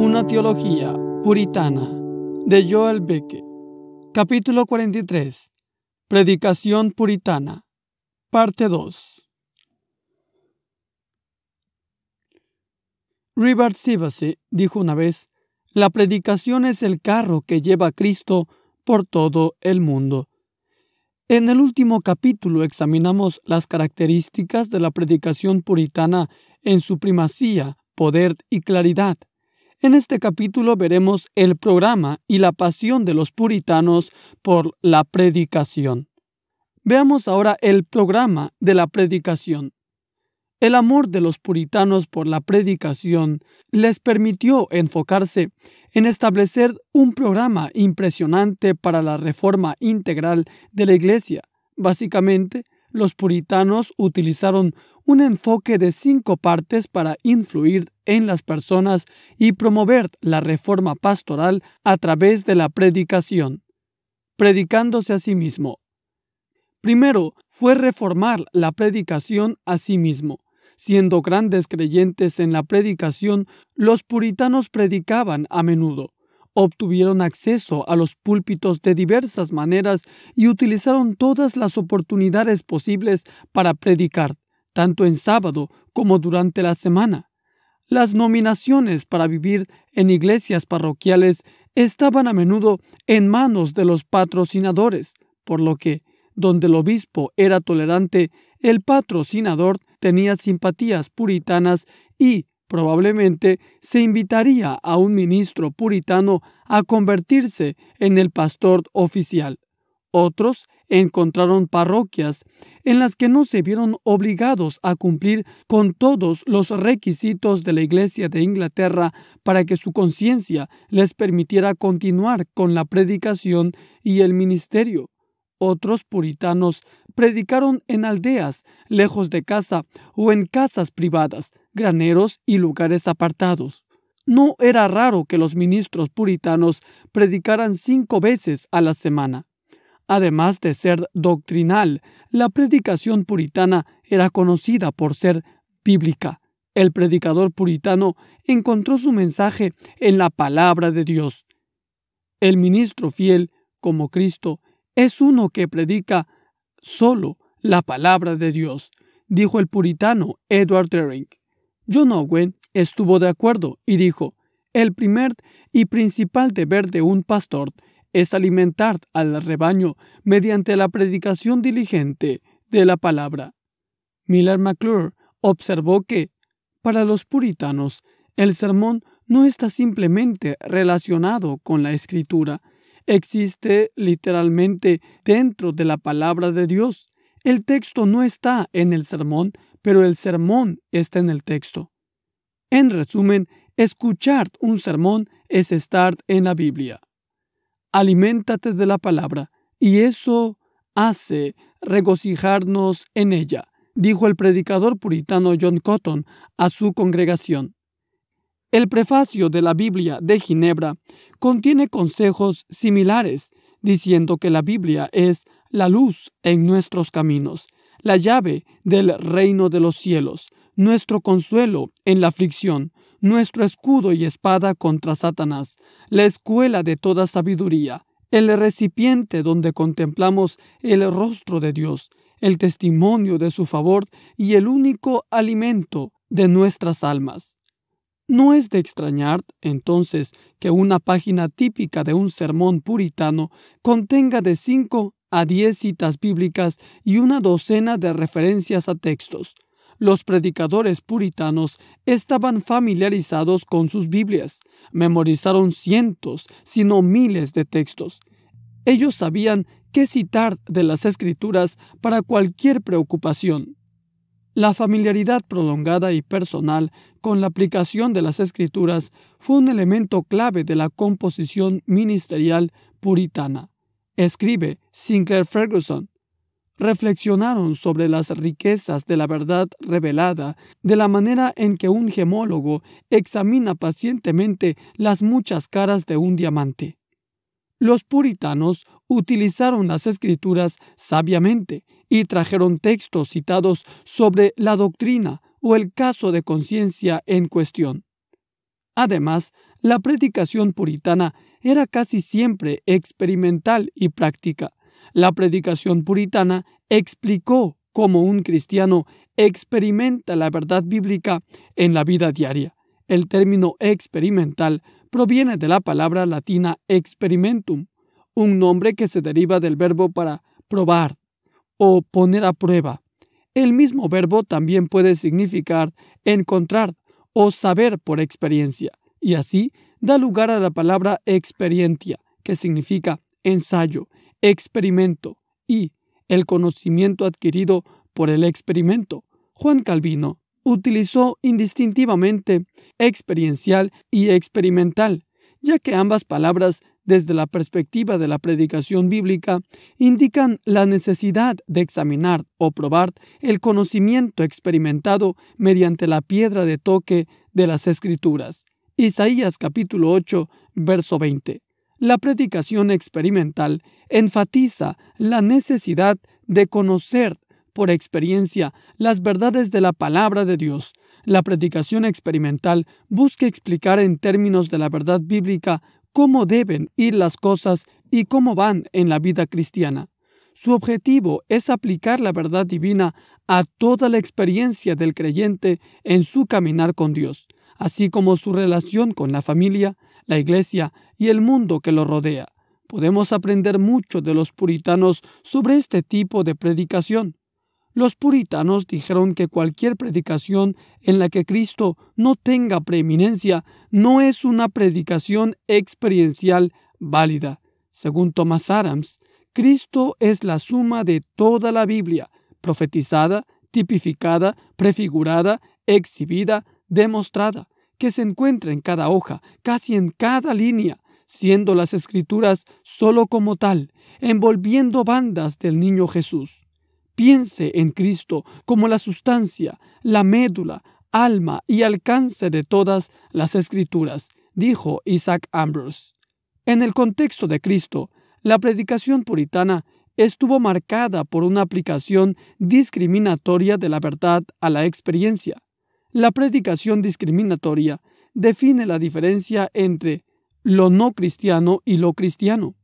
Una teología puritana de Joel Becke. Capítulo 43. Predicación puritana. Parte 2. Robert Sivase dijo una vez, la predicación es el carro que lleva a Cristo por todo el mundo. En el último capítulo examinamos las características de la predicación puritana en su primacía, poder y claridad. En este capítulo veremos el programa y la pasión de los puritanos por la predicación. Veamos ahora el programa de la predicación. El amor de los puritanos por la predicación les permitió enfocarse en establecer un programa impresionante para la reforma integral de la Iglesia. Básicamente, los puritanos utilizaron un enfoque de cinco partes para influir en las personas y promover la reforma pastoral a través de la predicación, predicándose a sí mismo. Primero fue reformar la predicación a sí mismo. Siendo grandes creyentes en la predicación, los puritanos predicaban a menudo obtuvieron acceso a los púlpitos de diversas maneras y utilizaron todas las oportunidades posibles para predicar, tanto en sábado como durante la semana. Las nominaciones para vivir en iglesias parroquiales estaban a menudo en manos de los patrocinadores, por lo que, donde el obispo era tolerante, el patrocinador tenía simpatías puritanas y, probablemente, se invitaría a un ministro puritano a convertirse en el pastor oficial. Otros encontraron parroquias en las que no se vieron obligados a cumplir con todos los requisitos de la Iglesia de Inglaterra para que su conciencia les permitiera continuar con la predicación y el ministerio. Otros puritanos predicaron en aldeas, lejos de casa o en casas privadas, graneros y lugares apartados. No era raro que los ministros puritanos predicaran cinco veces a la semana. Además de ser doctrinal, la predicación puritana era conocida por ser bíblica. El predicador puritano encontró su mensaje en la palabra de Dios. El ministro fiel, como Cristo, es uno que predica solo la palabra de Dios, dijo el puritano Edward Turing. John Owen estuvo de acuerdo y dijo, el primer y principal deber de un pastor es alimentar al rebaño mediante la predicación diligente de la palabra. Miller McClure observó que, para los puritanos, el sermón no está simplemente relacionado con la escritura, existe literalmente dentro de la palabra de Dios. El texto no está en el sermón, pero el sermón está en el texto. En resumen, escuchar un sermón es estar en la Biblia aliméntate de la palabra, y eso hace regocijarnos en ella, dijo el predicador puritano John Cotton a su congregación. El prefacio de la Biblia de Ginebra contiene consejos similares, diciendo que la Biblia es la luz en nuestros caminos, la llave del reino de los cielos, nuestro consuelo en la aflicción, nuestro escudo y espada contra Satanás, la escuela de toda sabiduría, el recipiente donde contemplamos el rostro de Dios, el testimonio de su favor y el único alimento de nuestras almas. No es de extrañar, entonces, que una página típica de un sermón puritano contenga de cinco a diez citas bíblicas y una docena de referencias a textos, los predicadores puritanos estaban familiarizados con sus Biblias, memorizaron cientos, si no miles de textos. Ellos sabían qué citar de las escrituras para cualquier preocupación. La familiaridad prolongada y personal con la aplicación de las escrituras fue un elemento clave de la composición ministerial puritana. Escribe Sinclair Ferguson reflexionaron sobre las riquezas de la verdad revelada, de la manera en que un gemólogo examina pacientemente las muchas caras de un diamante. Los puritanos utilizaron las escrituras sabiamente y trajeron textos citados sobre la doctrina o el caso de conciencia en cuestión. Además, la predicación puritana era casi siempre experimental y práctica la predicación puritana explicó cómo un cristiano experimenta la verdad bíblica en la vida diaria. El término experimental proviene de la palabra latina experimentum, un nombre que se deriva del verbo para probar o poner a prueba. El mismo verbo también puede significar encontrar o saber por experiencia, y así da lugar a la palabra experiencia, que significa ensayo, experimento y el conocimiento adquirido por el experimento. Juan Calvino utilizó indistintivamente experiencial y experimental, ya que ambas palabras desde la perspectiva de la predicación bíblica, indican la necesidad de examinar o probar el conocimiento experimentado mediante la piedra de toque de las Escrituras. Isaías capítulo 8, verso 20. La predicación experimental enfatiza la necesidad de conocer por experiencia las verdades de la palabra de Dios. La predicación experimental busca explicar en términos de la verdad bíblica cómo deben ir las cosas y cómo van en la vida cristiana. Su objetivo es aplicar la verdad divina a toda la experiencia del creyente en su caminar con Dios, así como su relación con la familia, la iglesia, y el mundo que lo rodea. Podemos aprender mucho de los puritanos sobre este tipo de predicación. Los puritanos dijeron que cualquier predicación en la que Cristo no tenga preeminencia no es una predicación experiencial válida. Según Thomas Adams, Cristo es la suma de toda la Biblia, profetizada, tipificada, prefigurada, exhibida, demostrada, que se encuentra en cada hoja, casi en cada línea, siendo las escrituras sólo como tal, envolviendo bandas del niño Jesús. Piense en Cristo como la sustancia, la médula, alma y alcance de todas las escrituras, dijo Isaac Ambrose. En el contexto de Cristo, la predicación puritana estuvo marcada por una aplicación discriminatoria de la verdad a la experiencia. La predicación discriminatoria define la diferencia entre lo no cristiano y lo cristiano.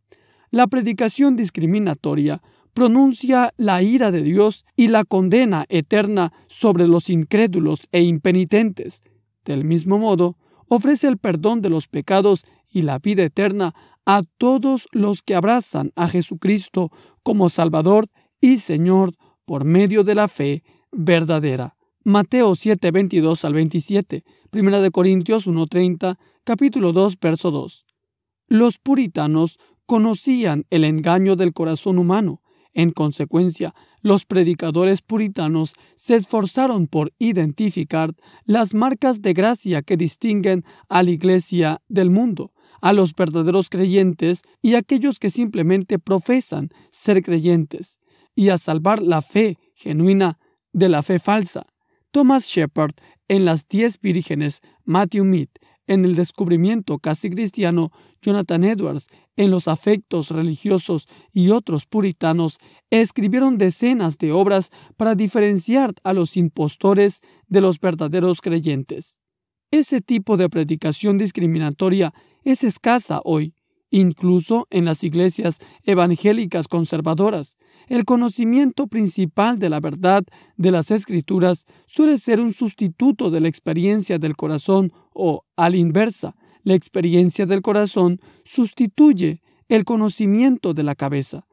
La predicación discriminatoria pronuncia la ira de Dios y la condena eterna sobre los incrédulos e impenitentes. Del mismo modo, ofrece el perdón de los pecados y la vida eterna a todos los que abrazan a Jesucristo como Salvador y Señor por medio de la fe verdadera. Mateo 7, 22 al 27, 1 Corintios 1, capítulo 2, verso 2. Los puritanos conocían el engaño del corazón humano. En consecuencia, los predicadores puritanos se esforzaron por identificar las marcas de gracia que distinguen a la iglesia del mundo, a los verdaderos creyentes y a aquellos que simplemente profesan ser creyentes, y a salvar la fe genuina de la fe falsa. Thomas Shepard en Las Diez Vírgenes, Matthew Mead, en el descubrimiento casi cristiano Jonathan Edwards, en los afectos religiosos y otros puritanos, escribieron decenas de obras para diferenciar a los impostores de los verdaderos creyentes. Ese tipo de predicación discriminatoria es escasa hoy, incluso en las iglesias evangélicas conservadoras. El conocimiento principal de la verdad de las escrituras suele ser un sustituto de la experiencia del corazón o, a la inversa, la experiencia del corazón sustituye el conocimiento de la cabeza.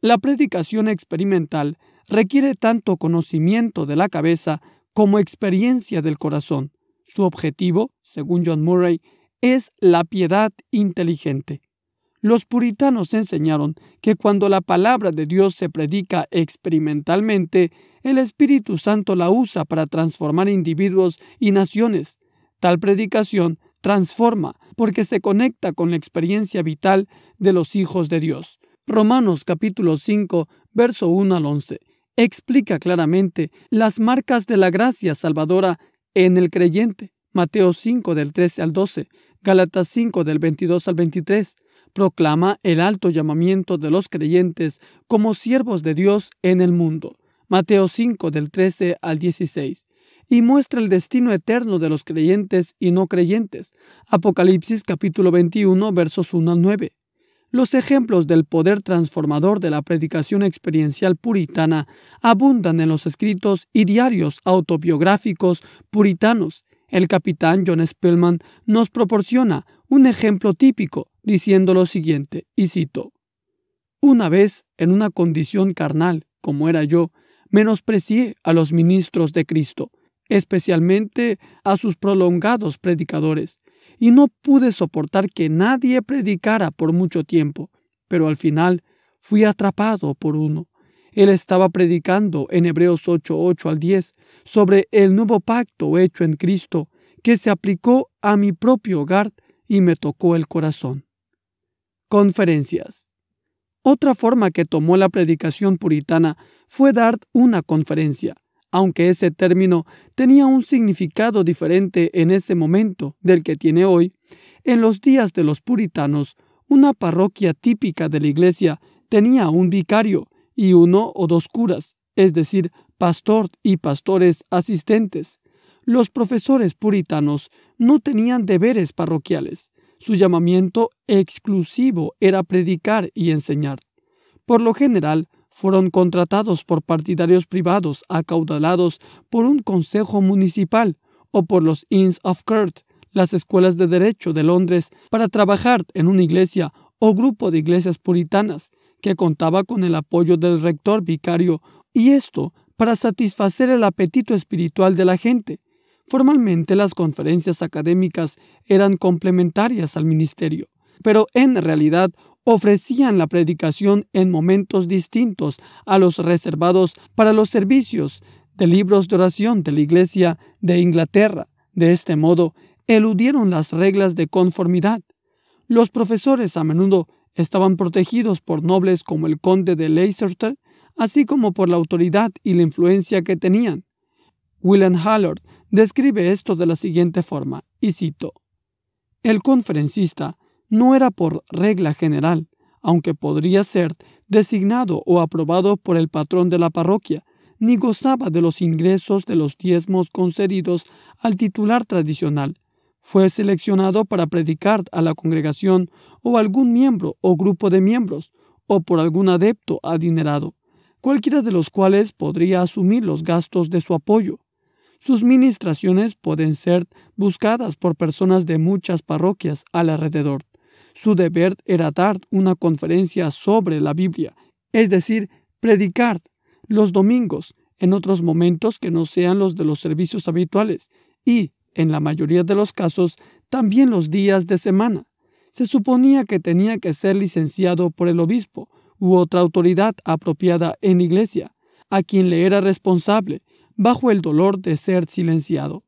La predicación experimental requiere tanto conocimiento de la cabeza como experiencia del corazón. Su objetivo, según John Murray, es la piedad inteligente. Los puritanos enseñaron que cuando la palabra de Dios se predica experimentalmente, el Espíritu Santo la usa para transformar individuos y naciones, Tal predicación transforma porque se conecta con la experiencia vital de los hijos de Dios. Romanos capítulo 5, verso 1 al 11 explica claramente las marcas de la gracia salvadora en el creyente. Mateo 5 del 13 al 12, Gálatas 5 del 22 al 23, proclama el alto llamamiento de los creyentes como siervos de Dios en el mundo. Mateo 5 del 13 al 16 y muestra el destino eterno de los creyentes y no creyentes. Apocalipsis capítulo 21 versos 1 a 9. Los ejemplos del poder transformador de la predicación experiencial puritana abundan en los escritos y diarios autobiográficos puritanos. El capitán John Spellman nos proporciona un ejemplo típico, diciendo lo siguiente, y cito, Una vez, en una condición carnal, como era yo, menosprecié a los ministros de Cristo, especialmente a sus prolongados predicadores, y no pude soportar que nadie predicara por mucho tiempo, pero al final fui atrapado por uno. Él estaba predicando en Hebreos 8, 8 al 10 sobre el nuevo pacto hecho en Cristo que se aplicó a mi propio hogar y me tocó el corazón. Conferencias. Otra forma que tomó la predicación puritana fue dar una conferencia aunque ese término tenía un significado diferente en ese momento del que tiene hoy, en los días de los puritanos, una parroquia típica de la iglesia tenía un vicario y uno o dos curas, es decir, pastor y pastores asistentes. Los profesores puritanos no tenían deberes parroquiales. Su llamamiento exclusivo era predicar y enseñar. Por lo general, fueron contratados por partidarios privados acaudalados por un consejo municipal o por los Inns of Court, las escuelas de derecho de Londres, para trabajar en una iglesia o grupo de iglesias puritanas que contaba con el apoyo del rector vicario y esto para satisfacer el apetito espiritual de la gente. Formalmente las conferencias académicas eran complementarias al ministerio, pero en realidad ofrecían la predicación en momentos distintos a los reservados para los servicios de libros de oración de la Iglesia de Inglaterra. De este modo, eludieron las reglas de conformidad. Los profesores a menudo estaban protegidos por nobles como el conde de Leicester, así como por la autoridad y la influencia que tenían. William Hallard describe esto de la siguiente forma, y cito, El conferencista no era por regla general, aunque podría ser designado o aprobado por el patrón de la parroquia, ni gozaba de los ingresos de los diezmos concedidos al titular tradicional. Fue seleccionado para predicar a la congregación o algún miembro o grupo de miembros, o por algún adepto adinerado, cualquiera de los cuales podría asumir los gastos de su apoyo. Sus ministraciones pueden ser buscadas por personas de muchas parroquias alrededor. Su deber era dar una conferencia sobre la Biblia, es decir, predicar los domingos, en otros momentos que no sean los de los servicios habituales, y, en la mayoría de los casos, también los días de semana. Se suponía que tenía que ser licenciado por el obispo u otra autoridad apropiada en iglesia, a quien le era responsable, bajo el dolor de ser silenciado.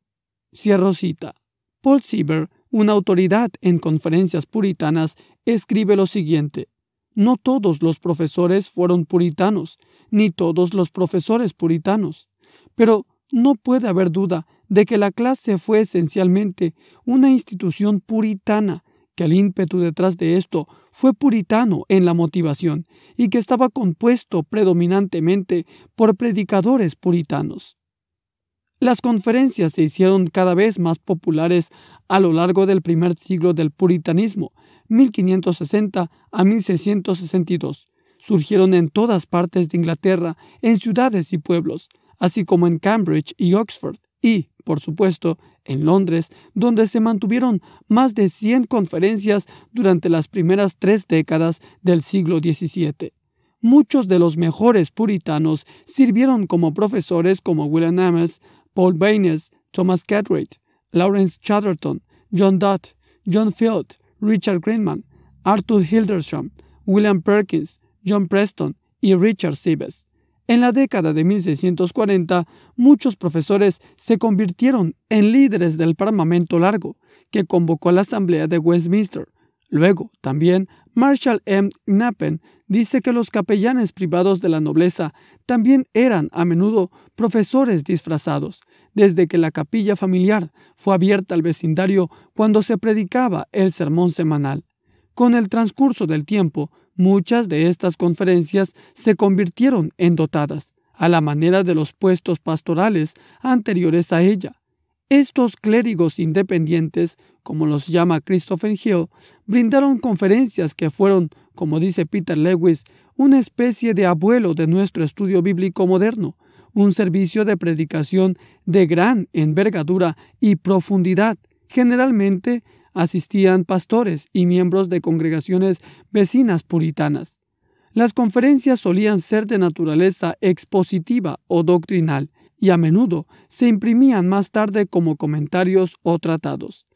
Cierro cita. Paul Sieber, una autoridad en conferencias puritanas escribe lo siguiente. No todos los profesores fueron puritanos, ni todos los profesores puritanos, pero no puede haber duda de que la clase fue esencialmente una institución puritana, que el ímpetu detrás de esto fue puritano en la motivación y que estaba compuesto predominantemente por predicadores puritanos. Las conferencias se hicieron cada vez más populares a lo largo del primer siglo del puritanismo, 1560 a 1662. Surgieron en todas partes de Inglaterra, en ciudades y pueblos, así como en Cambridge y Oxford, y, por supuesto, en Londres, donde se mantuvieron más de 100 conferencias durante las primeras tres décadas del siglo XVII. Muchos de los mejores puritanos sirvieron como profesores como William Ames, Paul Baines, Thomas Catwright, Lawrence Chatterton, John Dutt, John Field, Richard Greenman, Arthur Hildersham, William Perkins, John Preston y Richard Sieves. En la década de 1640, muchos profesores se convirtieron en líderes del Parlamento Largo, que convocó a la Asamblea de Westminster. Luego, también, Marshall M. Knappen dice que los capellanes privados de la nobleza también eran a menudo profesores disfrazados, desde que la capilla familiar fue abierta al vecindario cuando se predicaba el sermón semanal. Con el transcurso del tiempo, muchas de estas conferencias se convirtieron en dotadas, a la manera de los puestos pastorales anteriores a ella. Estos clérigos independientes como los llama Christopher Hill, brindaron conferencias que fueron, como dice Peter Lewis, una especie de abuelo de nuestro estudio bíblico moderno, un servicio de predicación de gran envergadura y profundidad. Generalmente asistían pastores y miembros de congregaciones vecinas puritanas. Las conferencias solían ser de naturaleza expositiva o doctrinal y a menudo se imprimían más tarde como comentarios o tratados.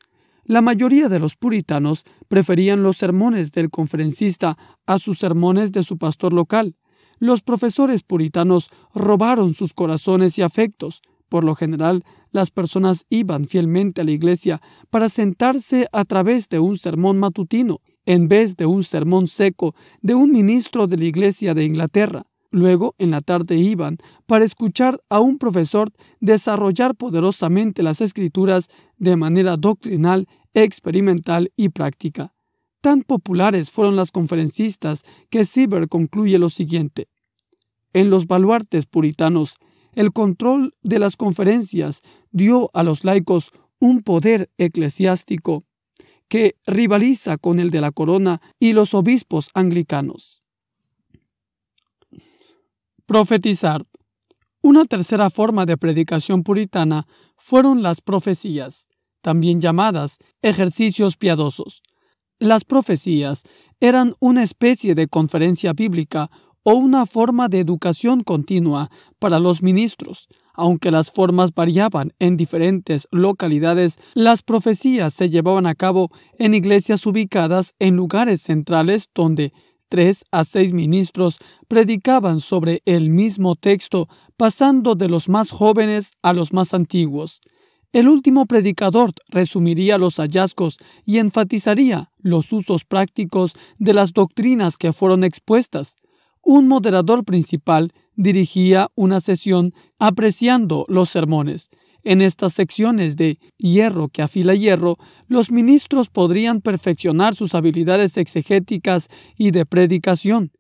La mayoría de los puritanos preferían los sermones del conferencista a sus sermones de su pastor local. Los profesores puritanos robaron sus corazones y afectos. Por lo general, las personas iban fielmente a la iglesia para sentarse a través de un sermón matutino, en vez de un sermón seco de un ministro de la iglesia de Inglaterra. Luego, en la tarde iban para escuchar a un profesor desarrollar poderosamente las escrituras de manera doctrinal, experimental y práctica. Tan populares fueron las conferencistas que Sieber concluye lo siguiente. En los baluartes puritanos, el control de las conferencias dio a los laicos un poder eclesiástico que rivaliza con el de la corona y los obispos anglicanos. Profetizar. Una tercera forma de predicación puritana fueron las profecías, también llamadas ejercicios piadosos. Las profecías eran una especie de conferencia bíblica o una forma de educación continua para los ministros. Aunque las formas variaban en diferentes localidades, las profecías se llevaban a cabo en iglesias ubicadas en lugares centrales donde tres a seis ministros predicaban sobre el mismo texto, pasando de los más jóvenes a los más antiguos. El último predicador resumiría los hallazgos y enfatizaría los usos prácticos de las doctrinas que fueron expuestas. Un moderador principal dirigía una sesión apreciando los sermones en estas secciones de hierro que afila hierro, los ministros podrían perfeccionar sus habilidades exegéticas y de predicación.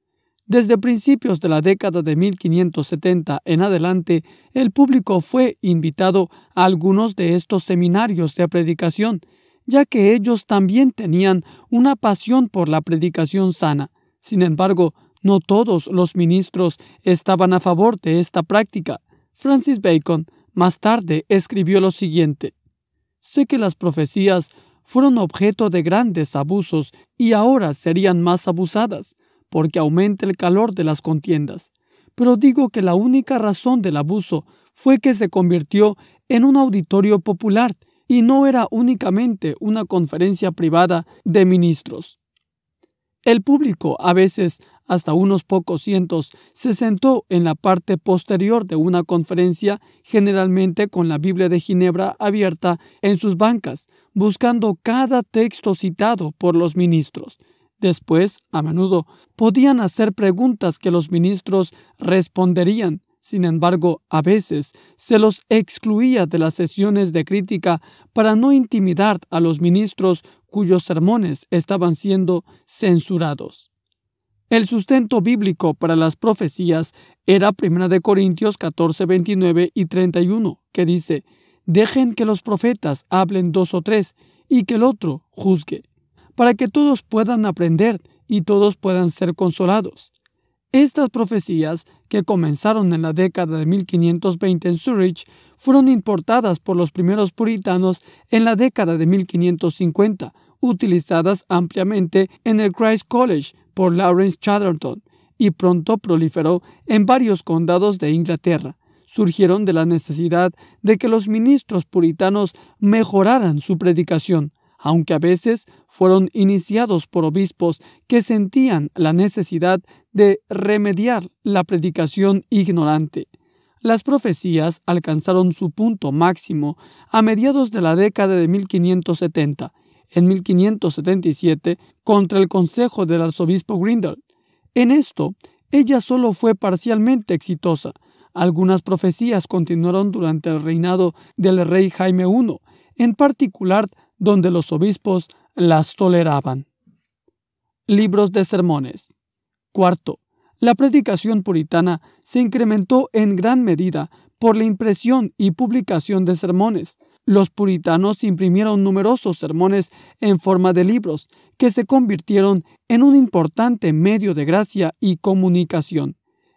Desde principios de la década de 1570 en adelante, el público fue invitado a algunos de estos seminarios de predicación, ya que ellos también tenían una pasión por la predicación sana. Sin embargo, no todos los ministros estaban a favor de esta práctica. Francis Bacon más tarde escribió lo siguiente. Sé que las profecías fueron objeto de grandes abusos y ahora serían más abusadas, porque aumenta el calor de las contiendas. Pero digo que la única razón del abuso fue que se convirtió en un auditorio popular y no era únicamente una conferencia privada de ministros. El público a veces hasta unos pocos cientos, se sentó en la parte posterior de una conferencia, generalmente con la Biblia de Ginebra abierta en sus bancas, buscando cada texto citado por los ministros. Después, a menudo, podían hacer preguntas que los ministros responderían. Sin embargo, a veces se los excluía de las sesiones de crítica para no intimidar a los ministros cuyos sermones estaban siendo censurados. El sustento bíblico para las profecías era 1 de Corintios 14, 29 y 31, que dice, dejen que los profetas hablen dos o tres y que el otro juzgue, para que todos puedan aprender y todos puedan ser consolados. Estas profecías, que comenzaron en la década de 1520 en Zurich, fueron importadas por los primeros puritanos en la década de 1550, utilizadas ampliamente en el Christ College por Lawrence Chatterton y pronto proliferó en varios condados de Inglaterra. Surgieron de la necesidad de que los ministros puritanos mejoraran su predicación, aunque a veces fueron iniciados por obispos que sentían la necesidad de remediar la predicación ignorante. Las profecías alcanzaron su punto máximo a mediados de la década de 1570 en 1577 contra el consejo del arzobispo Grindel. En esto, ella solo fue parcialmente exitosa. Algunas profecías continuaron durante el reinado del rey Jaime I, en particular donde los obispos las toleraban. Libros de sermones. Cuarto, la predicación puritana se incrementó en gran medida por la impresión y publicación de sermones, los puritanos imprimieron numerosos sermones en forma de libros, que se convirtieron en un importante medio de gracia y comunicación.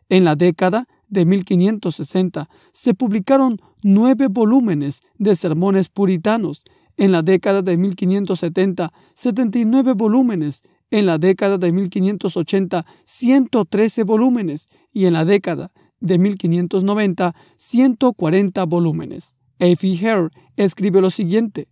En la década de 1560 se publicaron nueve volúmenes de sermones puritanos, en la década de 1570 79 volúmenes, en la década de 1580 113 volúmenes y en la década de 1590 140 volúmenes. Effie Hare escribe lo siguiente.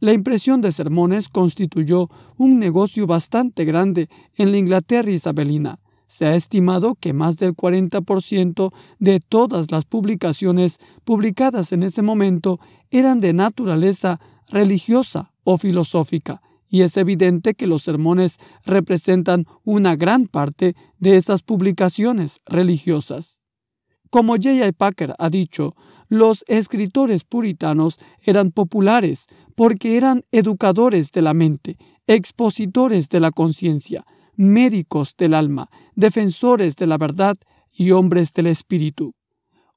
La impresión de sermones constituyó un negocio bastante grande en la Inglaterra isabelina. Se ha estimado que más del 40% de todas las publicaciones publicadas en ese momento eran de naturaleza religiosa o filosófica, y es evidente que los sermones representan una gran parte de esas publicaciones religiosas. Como J.I. Packer ha dicho, los escritores puritanos eran populares porque eran educadores de la mente, expositores de la conciencia, médicos del alma, defensores de la verdad y hombres del espíritu.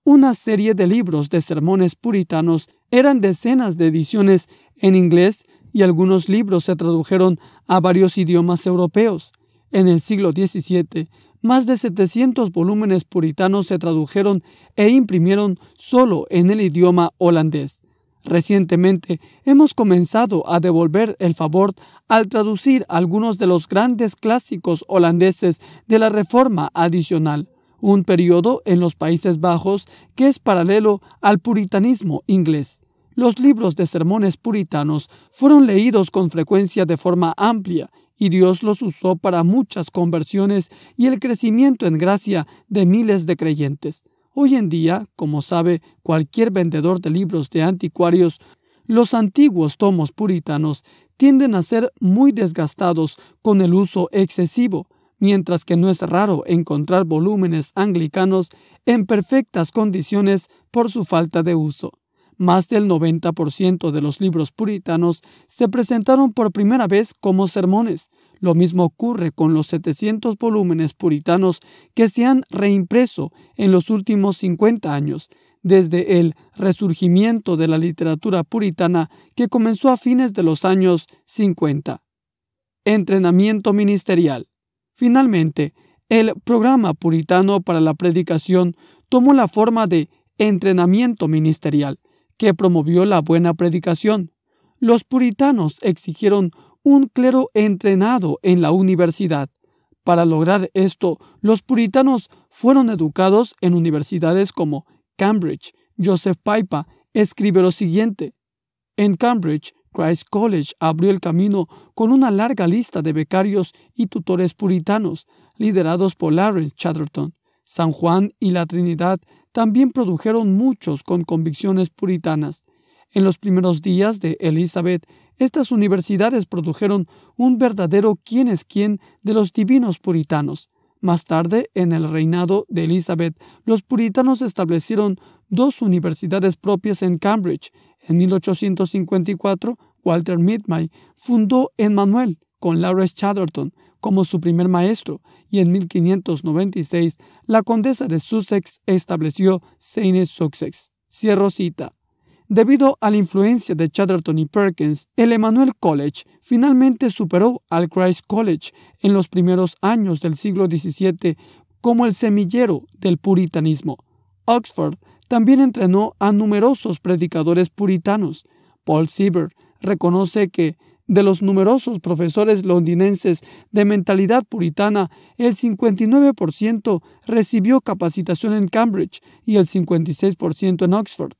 Una serie de libros de sermones puritanos eran decenas de ediciones en inglés y algunos libros se tradujeron a varios idiomas europeos. En el siglo XVII, más de 700 volúmenes puritanos se tradujeron e imprimieron solo en el idioma holandés. Recientemente hemos comenzado a devolver el favor al traducir algunos de los grandes clásicos holandeses de la Reforma adicional, un periodo en los Países Bajos que es paralelo al puritanismo inglés. Los libros de sermones puritanos fueron leídos con frecuencia de forma amplia y Dios los usó para muchas conversiones y el crecimiento en gracia de miles de creyentes. Hoy en día, como sabe cualquier vendedor de libros de anticuarios, los antiguos tomos puritanos tienden a ser muy desgastados con el uso excesivo, mientras que no es raro encontrar volúmenes anglicanos en perfectas condiciones por su falta de uso. Más del 90% de los libros puritanos se presentaron por primera vez como sermones, lo mismo ocurre con los 700 volúmenes puritanos que se han reimpreso en los últimos 50 años, desde el resurgimiento de la literatura puritana que comenzó a fines de los años 50. Entrenamiento ministerial. Finalmente, el programa puritano para la predicación tomó la forma de entrenamiento ministerial, que promovió la buena predicación. Los puritanos exigieron un clero entrenado en la universidad. Para lograr esto, los puritanos fueron educados en universidades como Cambridge. Joseph Paipa escribe lo siguiente. En Cambridge, Christ College abrió el camino con una larga lista de becarios y tutores puritanos, liderados por Lawrence Chatterton. San Juan y la Trinidad también produjeron muchos con convicciones puritanas. En los primeros días de Elizabeth estas universidades produjeron un verdadero quién es quién de los divinos puritanos. Más tarde, en el reinado de Elizabeth, los puritanos establecieron dos universidades propias en Cambridge. En 1854, Walter Midmay fundó Emmanuel, con Lawrence Chatterton como su primer maestro y en 1596 la condesa de Sussex estableció seine Sussex. Cierro cita. Debido a la influencia de Chatterton y Perkins, el Emmanuel College finalmente superó al Christ College en los primeros años del siglo XVII como el semillero del puritanismo. Oxford también entrenó a numerosos predicadores puritanos. Paul Sieber reconoce que de los numerosos profesores londinenses de mentalidad puritana, el 59% recibió capacitación en Cambridge y el 56% en Oxford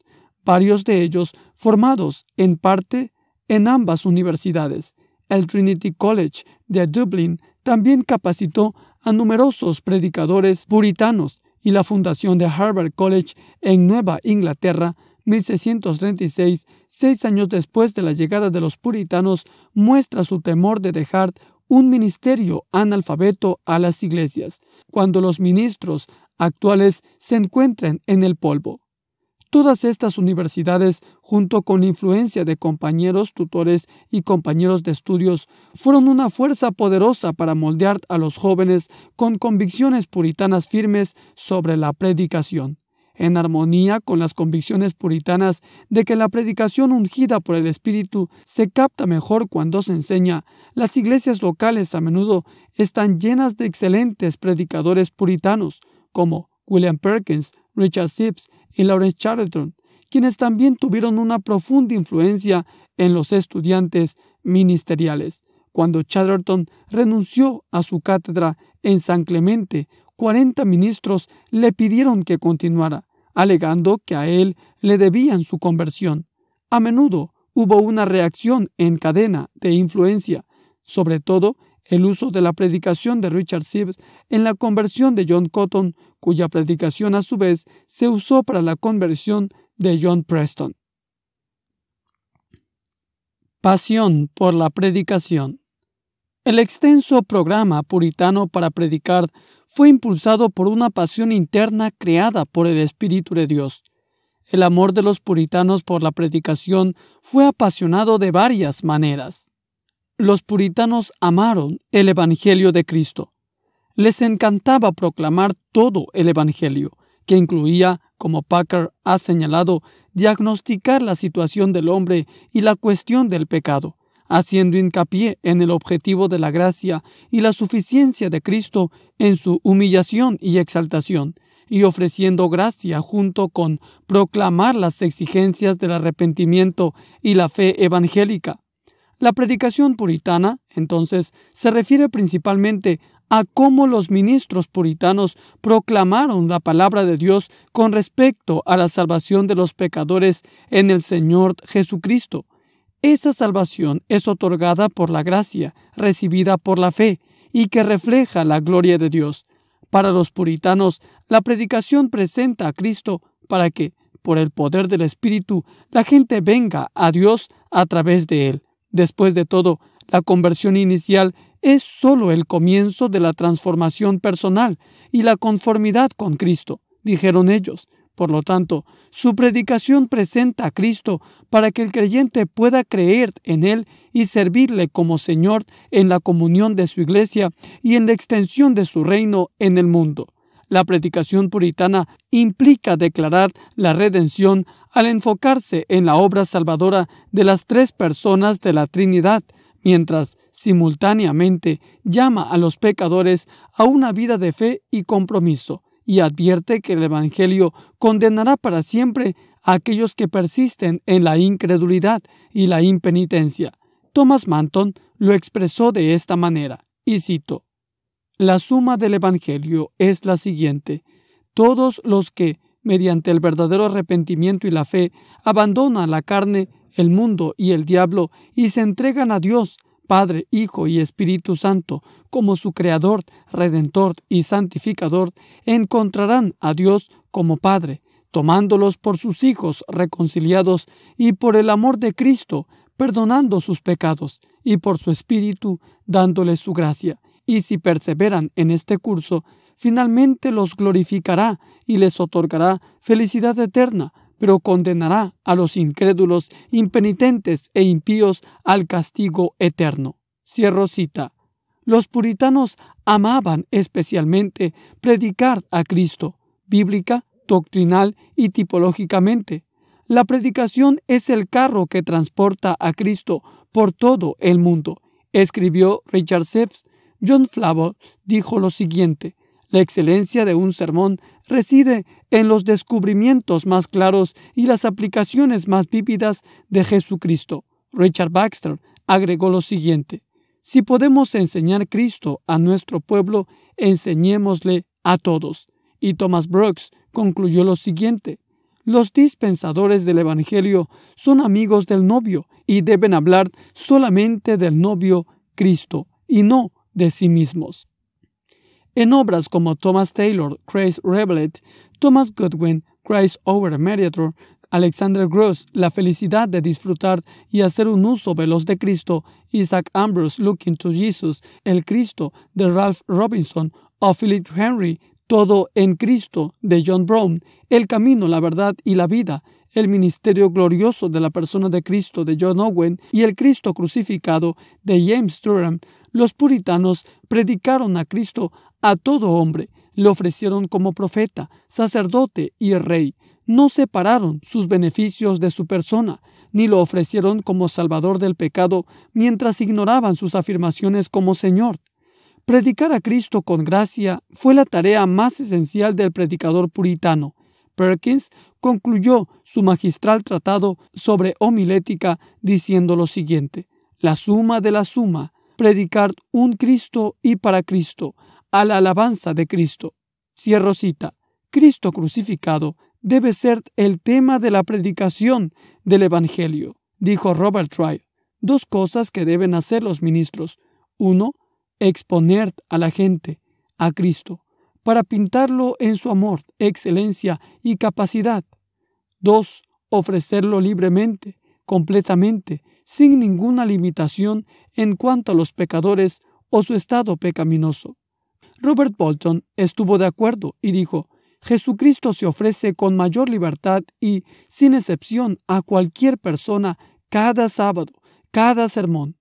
varios de ellos formados en parte en ambas universidades. El Trinity College de Dublín también capacitó a numerosos predicadores puritanos y la fundación de Harvard College en Nueva Inglaterra 1636, seis años después de la llegada de los puritanos, muestra su temor de dejar un ministerio analfabeto a las iglesias, cuando los ministros actuales se encuentren en el polvo. Todas estas universidades, junto con la influencia de compañeros, tutores y compañeros de estudios, fueron una fuerza poderosa para moldear a los jóvenes con convicciones puritanas firmes sobre la predicación, en armonía con las convicciones puritanas de que la predicación ungida por el Espíritu se capta mejor cuando se enseña. Las iglesias locales a menudo están llenas de excelentes predicadores puritanos, como William Perkins, Richard Sibbs, y Lawrence Charlton, quienes también tuvieron una profunda influencia en los estudiantes ministeriales. Cuando Chatterton renunció a su cátedra en San Clemente, 40 ministros le pidieron que continuara, alegando que a él le debían su conversión. A menudo hubo una reacción en cadena de influencia, sobre todo el uso de la predicación de Richard Sibbes en la conversión de John Cotton cuya predicación a su vez se usó para la conversión de John Preston. Pasión por la predicación. El extenso programa puritano para predicar fue impulsado por una pasión interna creada por el Espíritu de Dios. El amor de los puritanos por la predicación fue apasionado de varias maneras. Los puritanos amaron el Evangelio de Cristo. Les encantaba proclamar todo el Evangelio, que incluía, como Packer ha señalado, diagnosticar la situación del hombre y la cuestión del pecado, haciendo hincapié en el objetivo de la gracia y la suficiencia de Cristo en su humillación y exaltación, y ofreciendo gracia junto con proclamar las exigencias del arrepentimiento y la fe evangélica. La predicación puritana, entonces, se refiere principalmente a cómo los ministros puritanos proclamaron la palabra de Dios con respecto a la salvación de los pecadores en el Señor Jesucristo. Esa salvación es otorgada por la gracia, recibida por la fe, y que refleja la gloria de Dios. Para los puritanos, la predicación presenta a Cristo para que, por el poder del Espíritu, la gente venga a Dios a través de Él. Después de todo, la conversión inicial es sólo el comienzo de la transformación personal y la conformidad con Cristo, dijeron ellos. Por lo tanto, su predicación presenta a Cristo para que el creyente pueda creer en Él y servirle como Señor en la comunión de su iglesia y en la extensión de su reino en el mundo. La predicación puritana implica declarar la redención al enfocarse en la obra salvadora de las tres personas de la Trinidad, mientras Simultáneamente llama a los pecadores a una vida de fe y compromiso y advierte que el Evangelio condenará para siempre a aquellos que persisten en la incredulidad y la impenitencia. Thomas Manton lo expresó de esta manera, y cito, La suma del Evangelio es la siguiente. Todos los que, mediante el verdadero arrepentimiento y la fe, abandonan la carne, el mundo y el diablo y se entregan a Dios, Padre, Hijo y Espíritu Santo, como su Creador, Redentor y Santificador, encontrarán a Dios como Padre, tomándolos por sus hijos reconciliados y por el amor de Cristo, perdonando sus pecados y por su Espíritu, dándoles su gracia. Y si perseveran en este curso, finalmente los glorificará y les otorgará felicidad eterna pero condenará a los incrédulos, impenitentes e impíos al castigo eterno. Cierro cita. Los puritanos amaban especialmente predicar a Cristo, bíblica, doctrinal y tipológicamente. La predicación es el carro que transporta a Cristo por todo el mundo, escribió Richard Seps. John Flavel dijo lo siguiente, la excelencia de un sermón reside en los descubrimientos más claros y las aplicaciones más vívidas de Jesucristo. Richard Baxter agregó lo siguiente, si podemos enseñar Cristo a nuestro pueblo, enseñémosle a todos. Y Thomas Brooks concluyó lo siguiente, los dispensadores del Evangelio son amigos del novio y deben hablar solamente del novio Cristo y no de sí mismos. En obras como Thomas Taylor, Chris Revelet, Thomas Goodwin, Christ Over Mediator, Alexander Gross, La felicidad de disfrutar y hacer un uso veloz de Cristo, Isaac Ambrose, Looking to Jesus, El Cristo, de Ralph Robinson, o Philip Henry, Todo en Cristo, de John Brown, El Camino, la Verdad y la Vida, El Ministerio Glorioso de la Persona de Cristo, de John Owen, y El Cristo Crucificado, de James Durham, los puritanos predicaron a Cristo a todo hombre, le ofrecieron como profeta, sacerdote y rey. No separaron sus beneficios de su persona, ni lo ofrecieron como salvador del pecado mientras ignoraban sus afirmaciones como Señor. Predicar a Cristo con gracia fue la tarea más esencial del predicador puritano. Perkins concluyó su magistral tratado sobre homilética diciendo lo siguiente, la suma de la suma, predicar un Cristo y para Cristo, a alabanza de Cristo. Cierro cita. Cristo crucificado debe ser el tema de la predicación del Evangelio, dijo Robert Tribe. Dos cosas que deben hacer los ministros. Uno, exponer a la gente, a Cristo, para pintarlo en su amor, excelencia y capacidad. Dos, ofrecerlo libremente, completamente, sin ninguna limitación en cuanto a los pecadores o su estado pecaminoso. Robert Bolton estuvo de acuerdo y dijo, Jesucristo se ofrece con mayor libertad y, sin excepción, a cualquier persona cada sábado, cada sermón.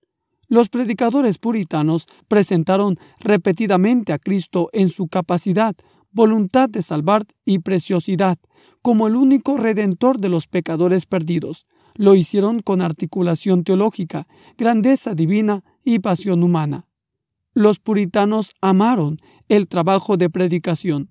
Los predicadores puritanos presentaron repetidamente a Cristo en su capacidad, voluntad de salvar y preciosidad, como el único redentor de los pecadores perdidos. Lo hicieron con articulación teológica, grandeza divina y pasión humana. Los puritanos amaron el trabajo de predicación.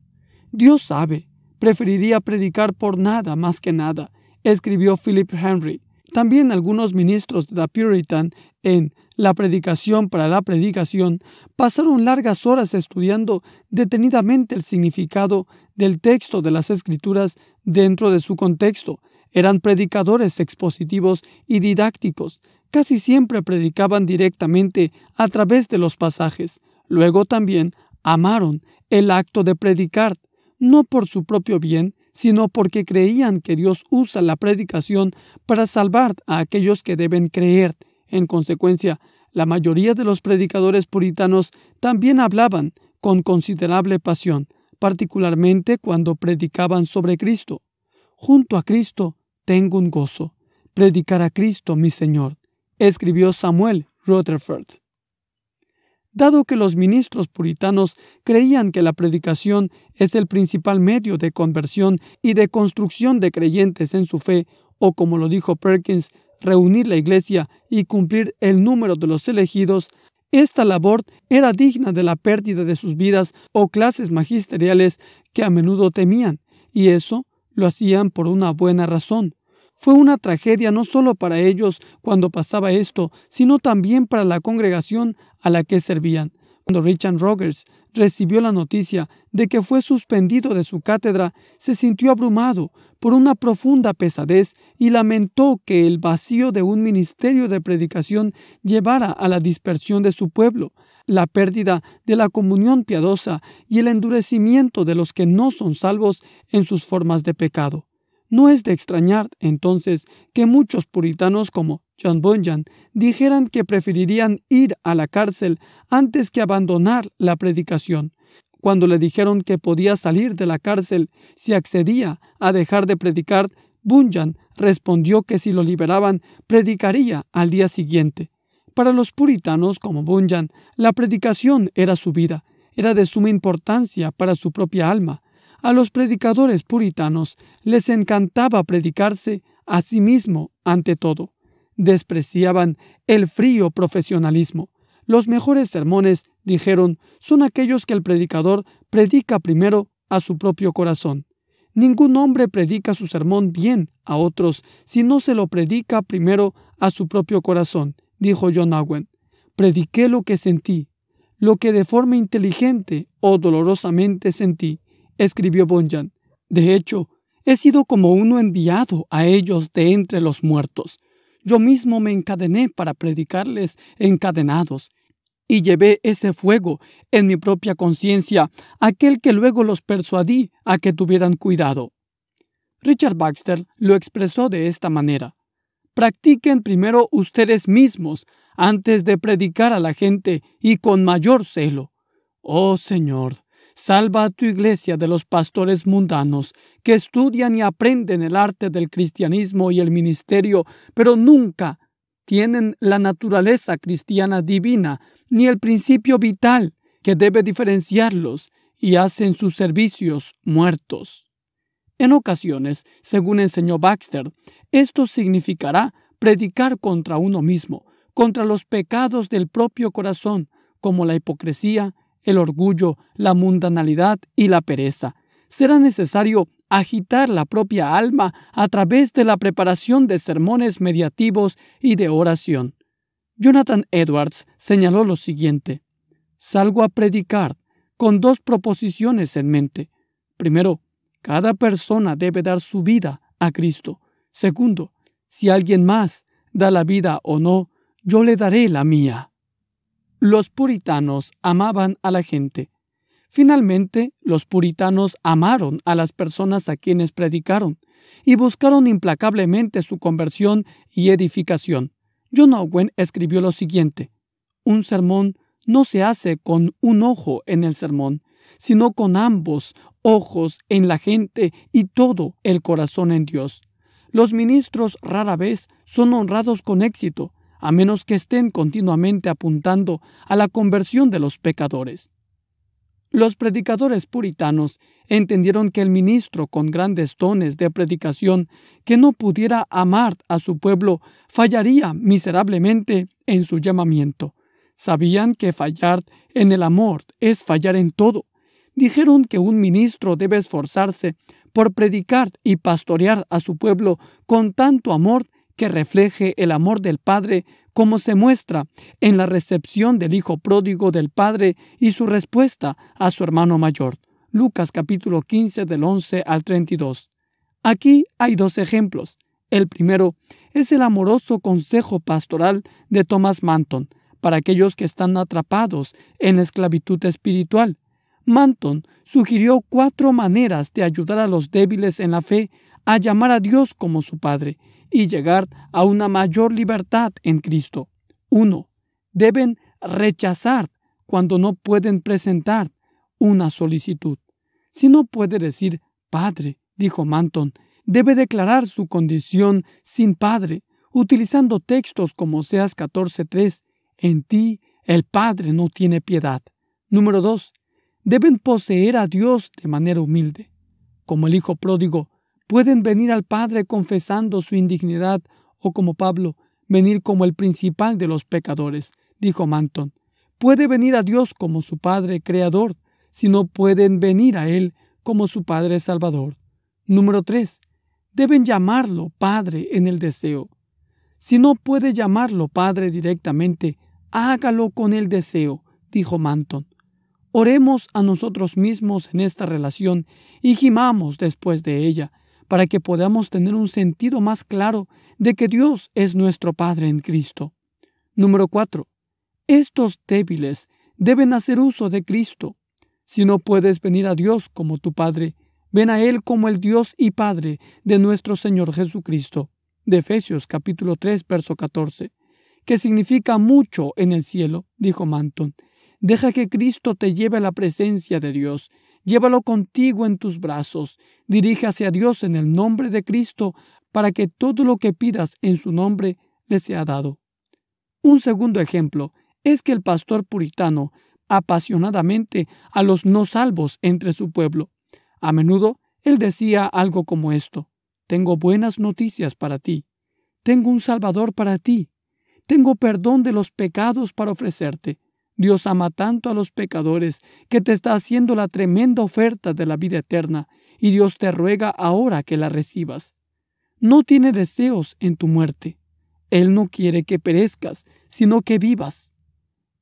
Dios sabe, preferiría predicar por nada más que nada, escribió Philip Henry. También algunos ministros de la Puritan en La predicación para la predicación pasaron largas horas estudiando detenidamente el significado del texto de las escrituras dentro de su contexto. Eran predicadores expositivos y didácticos casi siempre predicaban directamente a través de los pasajes. Luego también amaron el acto de predicar, no por su propio bien, sino porque creían que Dios usa la predicación para salvar a aquellos que deben creer. En consecuencia, la mayoría de los predicadores puritanos también hablaban con considerable pasión, particularmente cuando predicaban sobre Cristo. Junto a Cristo tengo un gozo, predicar a Cristo mi Señor escribió Samuel Rutherford. Dado que los ministros puritanos creían que la predicación es el principal medio de conversión y de construcción de creyentes en su fe, o como lo dijo Perkins, reunir la iglesia y cumplir el número de los elegidos, esta labor era digna de la pérdida de sus vidas o clases magisteriales que a menudo temían, y eso lo hacían por una buena razón. Fue una tragedia no solo para ellos cuando pasaba esto, sino también para la congregación a la que servían. Cuando Richard Rogers recibió la noticia de que fue suspendido de su cátedra, se sintió abrumado por una profunda pesadez y lamentó que el vacío de un ministerio de predicación llevara a la dispersión de su pueblo, la pérdida de la comunión piadosa y el endurecimiento de los que no son salvos en sus formas de pecado. No es de extrañar, entonces, que muchos puritanos como John Bunyan dijeran que preferirían ir a la cárcel antes que abandonar la predicación. Cuando le dijeron que podía salir de la cárcel si accedía a dejar de predicar, Bunyan respondió que si lo liberaban, predicaría al día siguiente. Para los puritanos como Bunyan, la predicación era su vida, era de suma importancia para su propia alma, a los predicadores puritanos les encantaba predicarse a sí mismo ante todo. Despreciaban el frío profesionalismo. Los mejores sermones, dijeron, son aquellos que el predicador predica primero a su propio corazón. Ningún hombre predica su sermón bien a otros si no se lo predica primero a su propio corazón, dijo John Owen. Prediqué lo que sentí, lo que de forma inteligente o dolorosamente sentí, escribió Bunyan. De hecho, he sido como uno enviado a ellos de entre los muertos. Yo mismo me encadené para predicarles encadenados, y llevé ese fuego en mi propia conciencia, aquel que luego los persuadí a que tuvieran cuidado. Richard Baxter lo expresó de esta manera. Practiquen primero ustedes mismos antes de predicar a la gente y con mayor celo. Oh Señor, Salva a tu iglesia de los pastores mundanos que estudian y aprenden el arte del cristianismo y el ministerio, pero nunca tienen la naturaleza cristiana divina ni el principio vital que debe diferenciarlos y hacen sus servicios muertos. En ocasiones, según enseñó Baxter, esto significará predicar contra uno mismo, contra los pecados del propio corazón, como la hipocresía, el orgullo, la mundanalidad y la pereza. Será necesario agitar la propia alma a través de la preparación de sermones mediativos y de oración. Jonathan Edwards señaló lo siguiente. Salgo a predicar con dos proposiciones en mente. Primero, cada persona debe dar su vida a Cristo. Segundo, si alguien más da la vida o no, yo le daré la mía. Los puritanos amaban a la gente. Finalmente, los puritanos amaron a las personas a quienes predicaron y buscaron implacablemente su conversión y edificación. John Owen escribió lo siguiente. Un sermón no se hace con un ojo en el sermón, sino con ambos ojos en la gente y todo el corazón en Dios. Los ministros rara vez son honrados con éxito, a menos que estén continuamente apuntando a la conversión de los pecadores. Los predicadores puritanos entendieron que el ministro con grandes dones de predicación que no pudiera amar a su pueblo fallaría miserablemente en su llamamiento. Sabían que fallar en el amor es fallar en todo. Dijeron que un ministro debe esforzarse por predicar y pastorear a su pueblo con tanto amor refleje el amor del Padre como se muestra en la recepción del Hijo pródigo del Padre y su respuesta a su hermano mayor. Lucas capítulo 15 del 11 al 32. Aquí hay dos ejemplos. El primero es el amoroso consejo pastoral de Thomas Manton para aquellos que están atrapados en la esclavitud espiritual. Manton sugirió cuatro maneras de ayudar a los débiles en la fe a llamar a Dios como su Padre y llegar a una mayor libertad en Cristo. 1. Deben rechazar cuando no pueden presentar una solicitud. Si no puede decir Padre, dijo Manton, debe declarar su condición sin Padre, utilizando textos como Seas 14.3, en ti el Padre no tiene piedad. Número 2. Deben poseer a Dios de manera humilde. Como el Hijo pródigo, Pueden venir al Padre confesando su indignidad o como Pablo, venir como el principal de los pecadores, dijo Manton. Puede venir a Dios como su Padre creador, si no pueden venir a Él como su Padre salvador. Número 3. Deben llamarlo Padre en el deseo. Si no puede llamarlo Padre directamente, hágalo con el deseo, dijo Manton. Oremos a nosotros mismos en esta relación y gimamos después de ella, para que podamos tener un sentido más claro de que Dios es nuestro Padre en Cristo. Número 4. Estos débiles deben hacer uso de Cristo. Si no puedes venir a Dios como tu Padre, ven a Él como el Dios y Padre de nuestro Señor Jesucristo. De Efesios capítulo 3, verso 14, que significa mucho en el cielo, dijo Manton. Deja que Cristo te lleve a la presencia de Dios. Llévalo contigo en tus brazos. Diríjase a Dios en el nombre de Cristo para que todo lo que pidas en su nombre le sea dado. Un segundo ejemplo es que el pastor puritano apasionadamente a los no salvos entre su pueblo. A menudo él decía algo como esto, Tengo buenas noticias para ti, tengo un Salvador para ti, tengo perdón de los pecados para ofrecerte. Dios ama tanto a los pecadores que te está haciendo la tremenda oferta de la vida eterna y Dios te ruega ahora que la recibas. No tiene deseos en tu muerte. Él no quiere que perezcas, sino que vivas.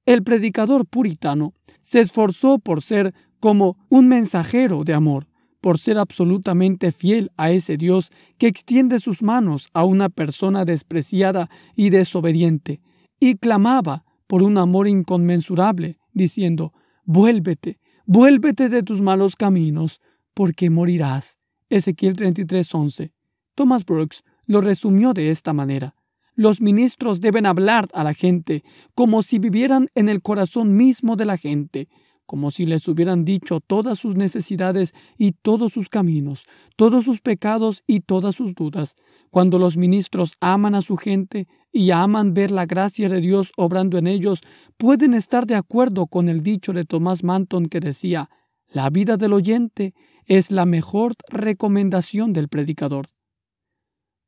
El predicador puritano se esforzó por ser como un mensajero de amor, por ser absolutamente fiel a ese Dios que extiende sus manos a una persona despreciada y desobediente, y clamaba por un amor inconmensurable, diciendo, Vuélvete, vuélvete de tus malos caminos, porque morirás. Ezequiel 33:11. Thomas Brooks lo resumió de esta manera. Los ministros deben hablar a la gente como si vivieran en el corazón mismo de la gente, como si les hubieran dicho todas sus necesidades y todos sus caminos, todos sus pecados y todas sus dudas. Cuando los ministros aman a su gente y aman ver la gracia de Dios obrando en ellos, pueden estar de acuerdo con el dicho de Tomás Manton que decía, la vida del oyente es la mejor recomendación del predicador.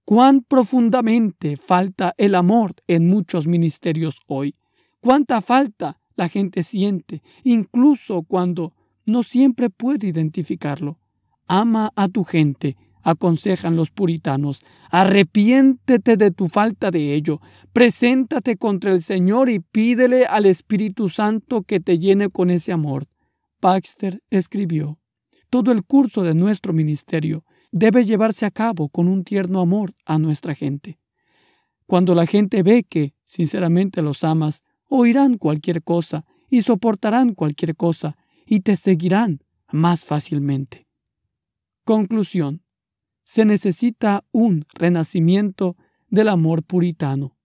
Cuán profundamente falta el amor en muchos ministerios hoy. Cuánta falta la gente siente, incluso cuando no siempre puede identificarlo. Ama a tu gente, aconsejan los puritanos. Arrepiéntete de tu falta de ello. Preséntate contra el Señor y pídele al Espíritu Santo que te llene con ese amor. Baxter escribió. Todo el curso de nuestro ministerio debe llevarse a cabo con un tierno amor a nuestra gente. Cuando la gente ve que, sinceramente, los amas, oirán cualquier cosa y soportarán cualquier cosa y te seguirán más fácilmente. Conclusión. Se necesita un renacimiento del amor puritano.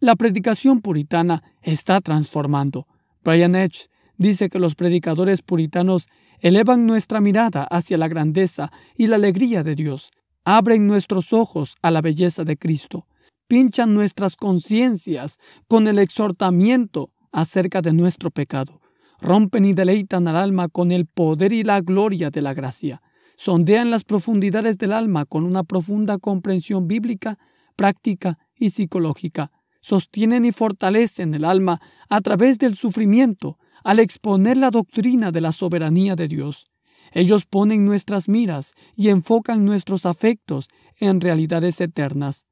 La predicación puritana está transformando. Brian Edge dice que los predicadores puritanos elevan nuestra mirada hacia la grandeza y la alegría de Dios, abren nuestros ojos a la belleza de Cristo, pinchan nuestras conciencias con el exhortamiento acerca de nuestro pecado, rompen y deleitan al alma con el poder y la gloria de la gracia, sondean las profundidades del alma con una profunda comprensión bíblica, práctica y psicológica, sostienen y fortalecen el alma a través del sufrimiento, al exponer la doctrina de la soberanía de Dios, ellos ponen nuestras miras y enfocan nuestros afectos en realidades eternas.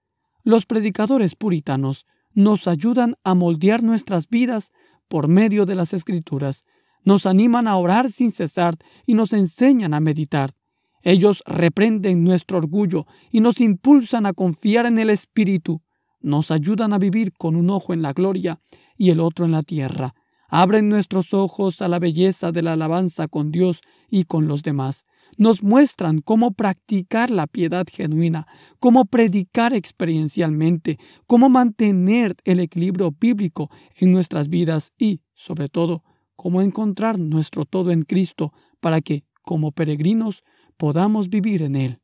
Los predicadores puritanos nos ayudan a moldear nuestras vidas por medio de las escrituras, nos animan a orar sin cesar y nos enseñan a meditar. Ellos reprenden nuestro orgullo y nos impulsan a confiar en el Espíritu. Nos ayudan a vivir con un ojo en la gloria y el otro en la tierra, Abren nuestros ojos a la belleza de la alabanza con Dios y con los demás. Nos muestran cómo practicar la piedad genuina, cómo predicar experiencialmente, cómo mantener el equilibrio bíblico en nuestras vidas y, sobre todo, cómo encontrar nuestro todo en Cristo para que, como peregrinos, podamos vivir en Él.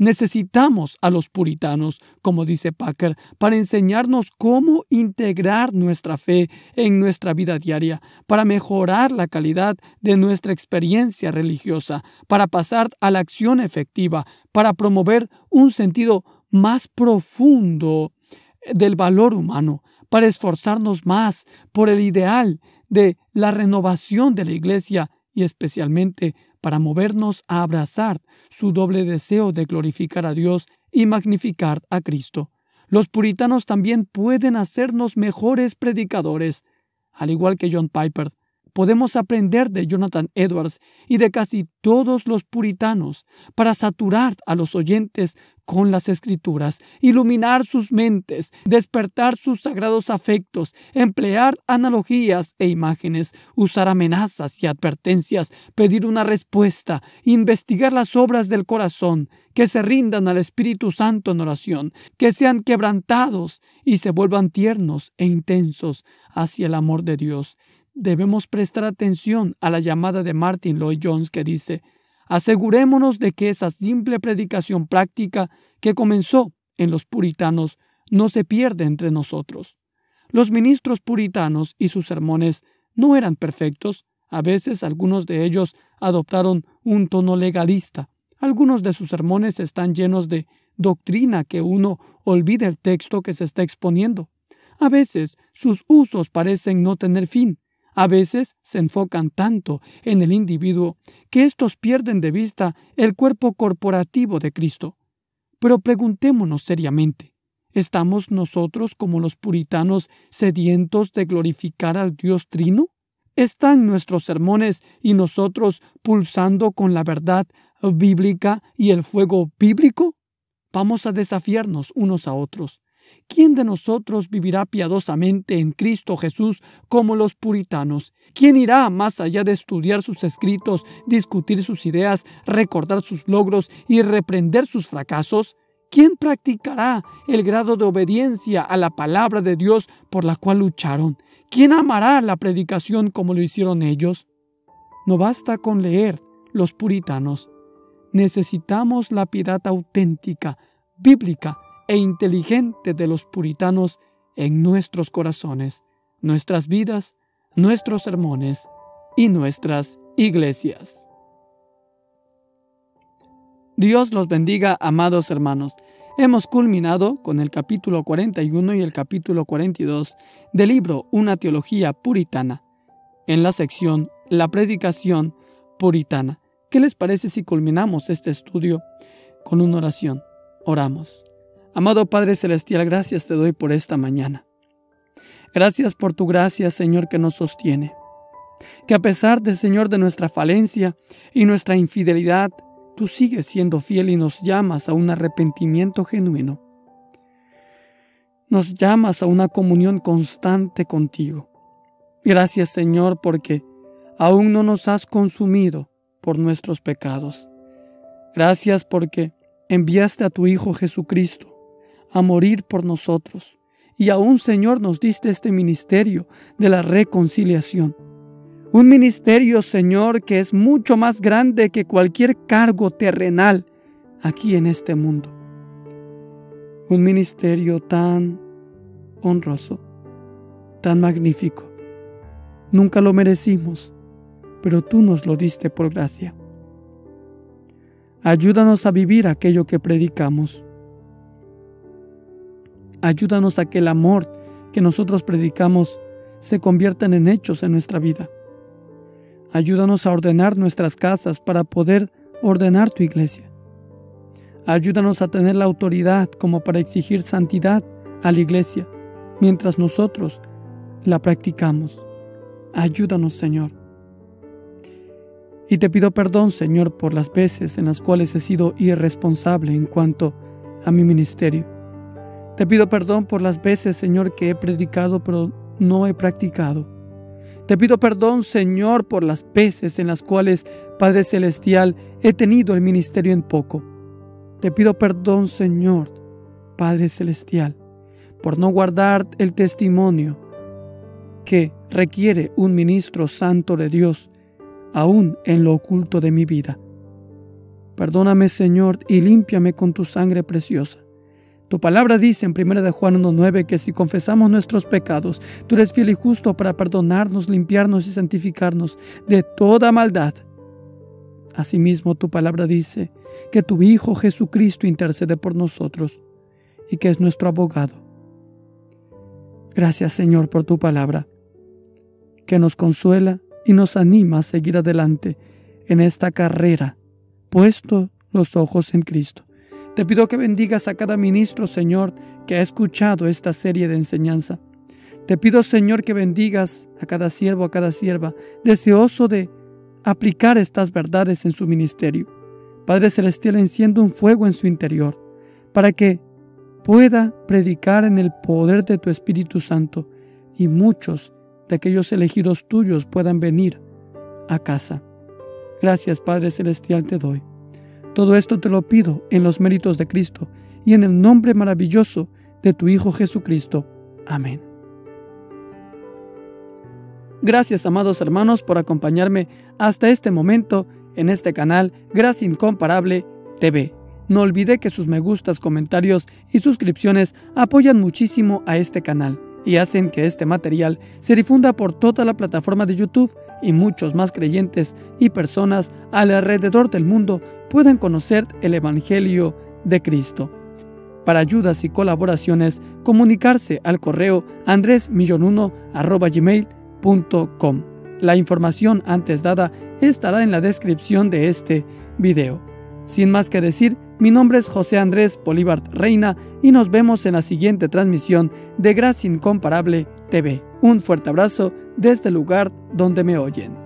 Necesitamos a los puritanos, como dice Packer, para enseñarnos cómo integrar nuestra fe en nuestra vida diaria, para mejorar la calidad de nuestra experiencia religiosa, para pasar a la acción efectiva, para promover un sentido más profundo del valor humano, para esforzarnos más por el ideal de la renovación de la Iglesia y especialmente para movernos a abrazar su doble deseo de glorificar a Dios y magnificar a Cristo. Los puritanos también pueden hacernos mejores predicadores. Al igual que John Piper, podemos aprender de Jonathan Edwards y de casi todos los puritanos para saturar a los oyentes con las escrituras, iluminar sus mentes, despertar sus sagrados afectos, emplear analogías e imágenes, usar amenazas y advertencias, pedir una respuesta, investigar las obras del corazón, que se rindan al Espíritu Santo en oración, que sean quebrantados y se vuelvan tiernos e intensos hacia el amor de Dios debemos prestar atención a la llamada de Martin Lloyd Jones que dice, asegurémonos de que esa simple predicación práctica que comenzó en los puritanos no se pierde entre nosotros. Los ministros puritanos y sus sermones no eran perfectos, a veces algunos de ellos adoptaron un tono legalista. Algunos de sus sermones están llenos de doctrina que uno olvida el texto que se está exponiendo. A veces sus usos parecen no tener fin, a veces se enfocan tanto en el individuo que estos pierden de vista el cuerpo corporativo de Cristo. Pero preguntémonos seriamente, ¿estamos nosotros como los puritanos sedientos de glorificar al Dios Trino? ¿Están nuestros sermones y nosotros pulsando con la verdad bíblica y el fuego bíblico? Vamos a desafiarnos unos a otros ¿Quién de nosotros vivirá piadosamente en Cristo Jesús como los puritanos? ¿Quién irá más allá de estudiar sus escritos, discutir sus ideas, recordar sus logros y reprender sus fracasos? ¿Quién practicará el grado de obediencia a la palabra de Dios por la cual lucharon? ¿Quién amará la predicación como lo hicieron ellos? No basta con leer los puritanos. Necesitamos la piedad auténtica, bíblica, e inteligente de los puritanos en nuestros corazones, nuestras vidas, nuestros sermones y nuestras iglesias. Dios los bendiga, amados hermanos. Hemos culminado con el capítulo 41 y el capítulo 42 del libro Una teología puritana, en la sección La predicación puritana. ¿Qué les parece si culminamos este estudio con una oración? Oramos. Amado Padre Celestial, gracias te doy por esta mañana. Gracias por tu gracia, Señor, que nos sostiene. Que a pesar de, Señor, de nuestra falencia y nuestra infidelidad, tú sigues siendo fiel y nos llamas a un arrepentimiento genuino. Nos llamas a una comunión constante contigo. Gracias, Señor, porque aún no nos has consumido por nuestros pecados. Gracias porque enviaste a tu Hijo Jesucristo a morir por nosotros. Y aún Señor nos diste este ministerio de la reconciliación. Un ministerio, Señor, que es mucho más grande que cualquier cargo terrenal aquí en este mundo. Un ministerio tan honroso, tan magnífico. Nunca lo merecimos, pero tú nos lo diste por gracia. Ayúdanos a vivir aquello que predicamos. Ayúdanos a que el amor que nosotros predicamos se convierta en hechos en nuestra vida. Ayúdanos a ordenar nuestras casas para poder ordenar tu iglesia. Ayúdanos a tener la autoridad como para exigir santidad a la iglesia mientras nosotros la practicamos. Ayúdanos, Señor. Y te pido perdón, Señor, por las veces en las cuales he sido irresponsable en cuanto a mi ministerio. Te pido perdón por las veces, Señor, que he predicado pero no he practicado. Te pido perdón, Señor, por las veces en las cuales, Padre Celestial, he tenido el ministerio en poco. Te pido perdón, Señor, Padre Celestial, por no guardar el testimonio que requiere un ministro santo de Dios, aún en lo oculto de mi vida. Perdóname, Señor, y límpiame con tu sangre preciosa. Tu palabra dice en 1 de Juan 1.9 que si confesamos nuestros pecados, tú eres fiel y justo para perdonarnos, limpiarnos y santificarnos de toda maldad. Asimismo, tu palabra dice que tu Hijo Jesucristo intercede por nosotros y que es nuestro abogado. Gracias Señor por tu palabra, que nos consuela y nos anima a seguir adelante en esta carrera, puesto los ojos en Cristo. Te pido que bendigas a cada ministro, Señor, que ha escuchado esta serie de enseñanza. Te pido, Señor, que bendigas a cada siervo, a cada sierva, deseoso de aplicar estas verdades en su ministerio. Padre Celestial, enciende un fuego en su interior, para que pueda predicar en el poder de tu Espíritu Santo y muchos de aquellos elegidos tuyos puedan venir a casa. Gracias, Padre Celestial, te doy todo esto te lo pido en los méritos de Cristo y en el nombre maravilloso de tu Hijo Jesucristo. Amén. Gracias, amados hermanos, por acompañarme hasta este momento en este canal Gracia Incomparable TV. No olvide que sus me gustas, comentarios y suscripciones apoyan muchísimo a este canal y hacen que este material se difunda por toda la plataforma de YouTube y muchos más creyentes y personas alrededor del mundo puedan conocer el Evangelio de Cristo. Para ayudas y colaboraciones, comunicarse al correo andresmillon La información antes dada estará en la descripción de este video. Sin más que decir, mi nombre es José Andrés Bolívar Reina y nos vemos en la siguiente transmisión de Gracia Incomparable TV. Un fuerte abrazo desde el lugar donde me oyen.